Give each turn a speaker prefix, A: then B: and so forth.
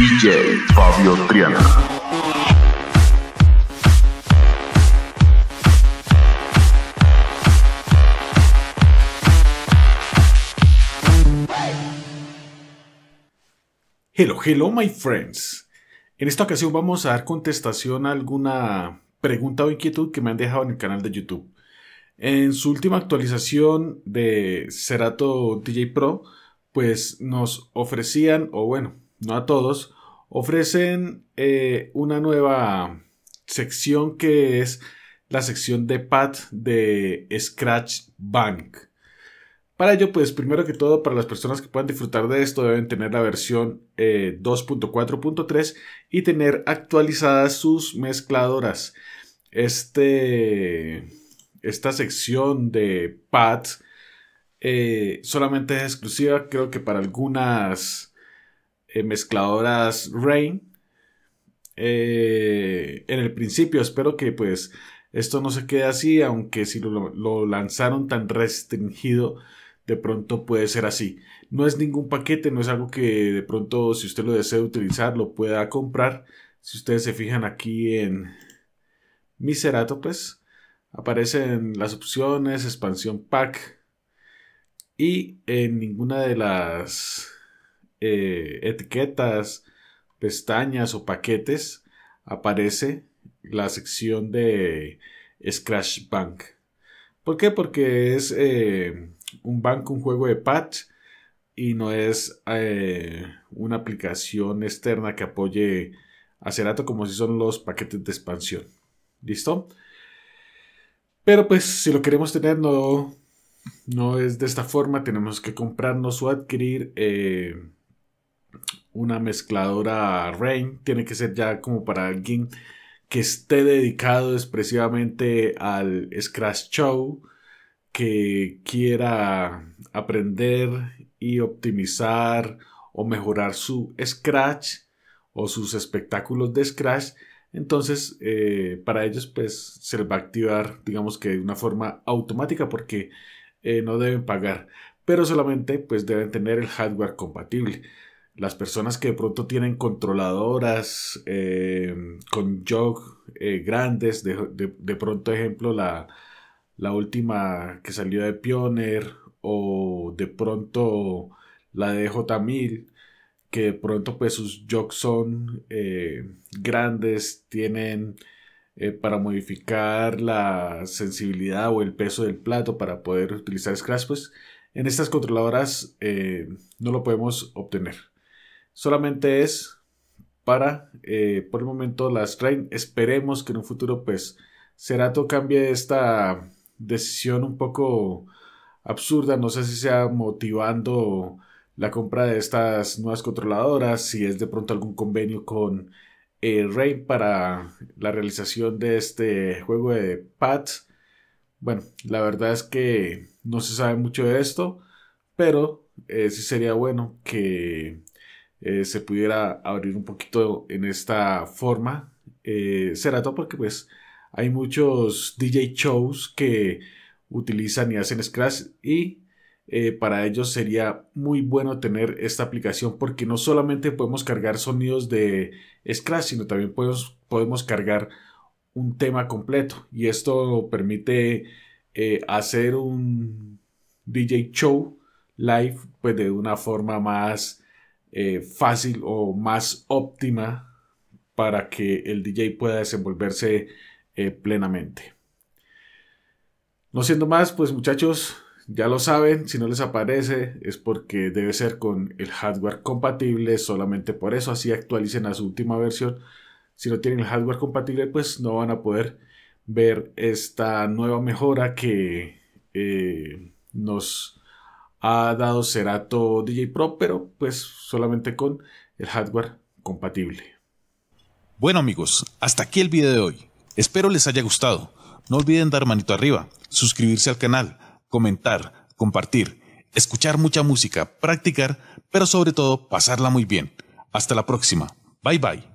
A: DJ Fabio Triana. Hello, hello, my friends. En esta ocasión vamos a dar contestación a alguna pregunta o inquietud que me han dejado en el canal de YouTube. En su última actualización de Serato DJ Pro, pues nos ofrecían, o bueno, no a todos, ofrecen eh, una nueva sección que es la sección de pad de Scratch Bank. Para ello, pues primero que todo, para las personas que puedan disfrutar de esto, deben tener la versión 2.4.3 eh, y tener actualizadas sus mezcladoras. Este, esta sección de PAD eh, solamente es exclusiva, creo que para algunas eh, mezcladoras Rain. Eh, en el principio espero que pues esto no se quede así, aunque si lo, lo lanzaron tan restringido, de pronto puede ser así. No es ningún paquete, no es algo que de pronto si usted lo desea utilizar lo pueda comprar. Si ustedes se fijan aquí en Miserato, pues aparecen las opciones, expansión pack y en ninguna de las eh, etiquetas, pestañas o paquetes aparece la sección de Scratch Bank. ¿Por qué? Porque es eh, un banco, un juego de patch y no es eh, una aplicación externa que apoye a Cerato como si son los paquetes de expansión. ¿Listo? Pero pues si lo queremos tener no, no es de esta forma, tenemos que comprarnos o adquirir una mezcladora Rain, tiene que ser ya como para alguien que esté dedicado expresivamente al Scratch Show, que quiera aprender y optimizar o mejorar su Scratch o sus espectáculos de Scratch. Entonces, eh, para ellos, pues se les va a activar, digamos que de una forma automática, porque eh, no deben pagar, pero solamente pues deben tener el hardware compatible las personas que de pronto tienen controladoras eh, con jog eh, grandes, de, de, de, pronto ejemplo la, la, última que salió de Pioneer o de pronto la de J1000 que de pronto pues sus jogs son eh, grandes, tienen para modificar la sensibilidad o el peso del plato para poder utilizar Scratch pues en estas controladoras no lo podemos obtener solamente es para, eh, por el momento, las Rain. Esperemos que en un futuro, pues, Cerato cambie esta decisión un poco absurda. No sé si sea motivando la compra de estas nuevas controladoras, si es de pronto algún convenio con eh, Rain para la realización de este juego de pads. Bueno, la verdad es que no se sabe mucho de esto, pero eh, sí sería bueno que eh, se pudiera abrir un poquito en esta forma. será eh, todo porque pues hay muchos DJ shows que utilizan y hacen Scratch y eh, para ellos sería muy bueno tener esta aplicación porque no solamente podemos cargar sonidos de Scratch, sino también podemos, podemos cargar un tema completo y esto permite hacer un DJ show live pues de una forma más eh, fácil o más óptima para que el DJ pueda desenvolverse eh, plenamente. No siendo más, pues muchachos, ya lo saben, si no les aparece es porque debe ser con el hardware compatible, solamente por eso, así actualicen a su última versión. Si no tienen el hardware compatible, pues no van a poder ver esta nueva mejora que eh, nos ha dado Serato DJ Pro, pero pues solamente con el hardware compatible. Bueno amigos, hasta aquí el video de hoy. Espero les haya gustado. No olviden dar manito arriba, suscribirse al canal, comentar, compartir, escuchar mucha música, practicar, pero sobre todo pasarla muy bien. Hasta la próxima. Bye bye.